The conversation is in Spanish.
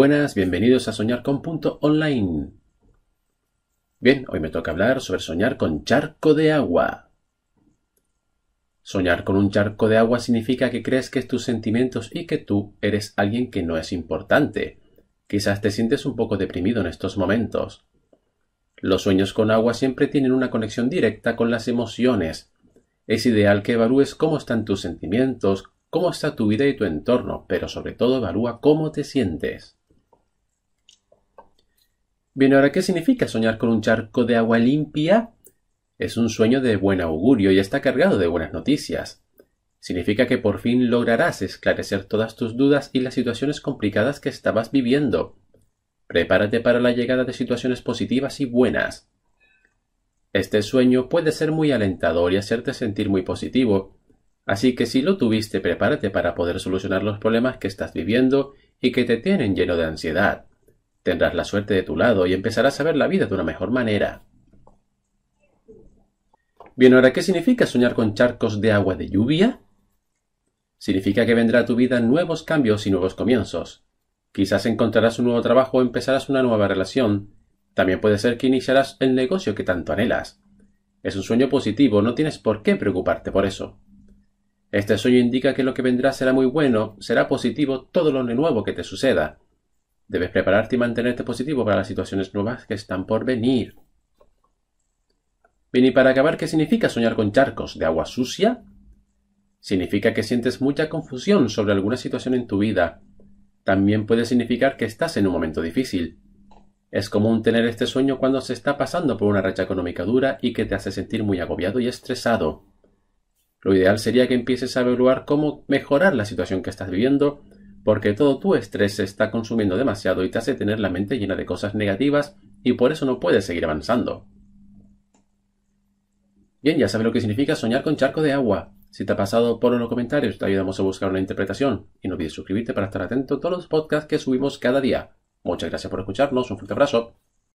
Buenas, bienvenidos a Soñar con Punto Online. Bien, hoy me toca hablar sobre soñar con charco de agua. Soñar con un charco de agua significa que crees que tus sentimientos y que tú eres alguien que no es importante. Quizás te sientes un poco deprimido en estos momentos. Los sueños con agua siempre tienen una conexión directa con las emociones. Es ideal que evalúes cómo están tus sentimientos, cómo está tu vida y tu entorno, pero sobre todo evalúa cómo te sientes. Bien, ahora, ¿qué significa soñar con un charco de agua limpia? Es un sueño de buen augurio y está cargado de buenas noticias. Significa que por fin lograrás esclarecer todas tus dudas y las situaciones complicadas que estabas viviendo. Prepárate para la llegada de situaciones positivas y buenas. Este sueño puede ser muy alentador y hacerte sentir muy positivo, así que si lo tuviste prepárate para poder solucionar los problemas que estás viviendo y que te tienen lleno de ansiedad. Tendrás la suerte de tu lado y empezarás a ver la vida de una mejor manera. Bien, ahora, ¿qué significa soñar con charcos de agua de lluvia? Significa que vendrá a tu vida nuevos cambios y nuevos comienzos. Quizás encontrarás un nuevo trabajo o empezarás una nueva relación. También puede ser que iniciarás el negocio que tanto anhelas. Es un sueño positivo, no tienes por qué preocuparte por eso. Este sueño indica que lo que vendrá será muy bueno, será positivo todo lo nuevo que te suceda. Debes prepararte y mantenerte positivo para las situaciones nuevas que están por venir. Bien, y para acabar, ¿qué significa soñar con charcos de agua sucia? Significa que sientes mucha confusión sobre alguna situación en tu vida. También puede significar que estás en un momento difícil. Es común tener este sueño cuando se está pasando por una racha económica dura y que te hace sentir muy agobiado y estresado. Lo ideal sería que empieces a evaluar cómo mejorar la situación que estás viviendo porque todo tu estrés se está consumiendo demasiado y te hace tener la mente llena de cosas negativas y por eso no puedes seguir avanzando. Bien, ya sabes lo que significa soñar con charco de agua. Si te ha pasado, por los comentarios, te ayudamos a buscar una interpretación. Y no olvides suscribirte para estar atento a todos los podcasts que subimos cada día. Muchas gracias por escucharnos, un fuerte abrazo.